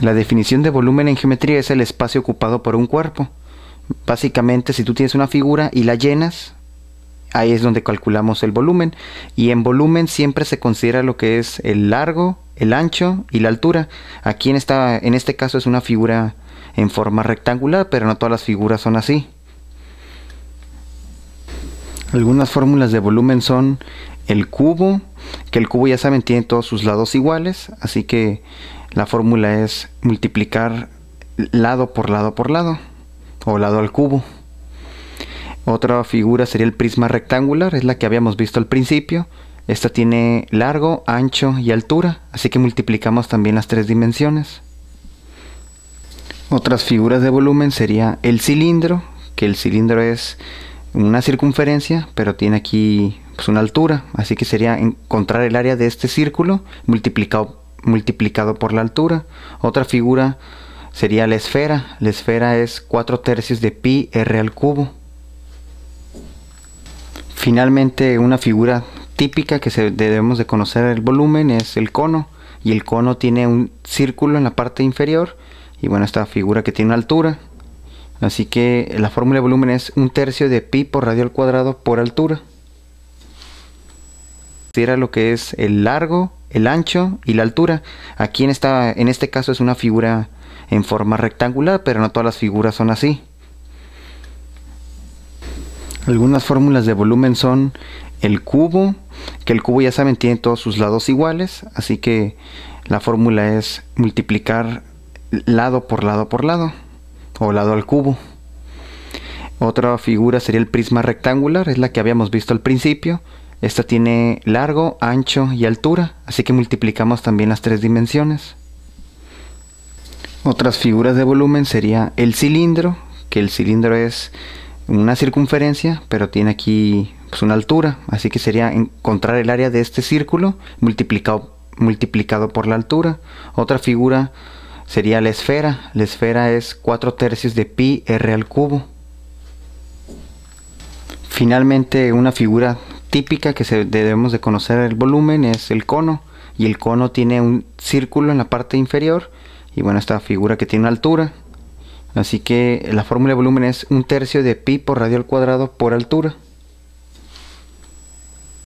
La definición de volumen en geometría es el espacio ocupado por un cuerpo. Básicamente, si tú tienes una figura y la llenas, ahí es donde calculamos el volumen. Y en volumen siempre se considera lo que es el largo, el ancho y la altura. Aquí en, esta, en este caso es una figura en forma rectangular, pero no todas las figuras son así. Algunas fórmulas de volumen son el cubo, que el cubo ya saben tiene todos sus lados iguales, así que la fórmula es multiplicar lado por lado por lado o lado al cubo. Otra figura sería el prisma rectangular, es la que habíamos visto al principio. Esta tiene largo, ancho y altura, así que multiplicamos también las tres dimensiones. Otras figuras de volumen sería el cilindro, que el cilindro es una circunferencia, pero tiene aquí pues una altura. Así que sería encontrar el área de este círculo multiplicado, por la altura. Otra figura sería la esfera. La esfera es 4 tercios de pi r al cubo. Finalmente una figura típica que debemos de conocer el volumen es el cono. Y el cono tiene un círculo en la parte inferior. Y bueno, esta figura que tiene una altura. Así que la fórmula de volumen es un tercio de pi por radio al cuadrado por altura considera lo que es el largo, el ancho y la altura. Aquí en, esta, en este caso es una figura en forma rectangular, pero no todas las figuras son así. Algunas fórmulas de volumen son el cubo, que el cubo ya saben tiene todos sus lados iguales, así que la fórmula es multiplicar lado por lado por lado, o lado al cubo. Otra figura sería el prisma rectangular, es la que habíamos visto al principio, esta tiene largo, ancho y altura, así que multiplicamos también las tres dimensiones. Otras figuras de volumen sería el cilindro, que el cilindro es una circunferencia, pero tiene aquí pues, una altura, así que sería encontrar el área de este círculo multiplicado, multiplicado por la altura. Otra figura sería la esfera, la esfera es 4 tercios de pi r al cubo. Finalmente una figura típica que se debemos de conocer el volumen es el cono y el cono tiene un círculo en la parte inferior y bueno esta figura que tiene una altura así que la fórmula de volumen es un tercio de pi por radio al cuadrado por altura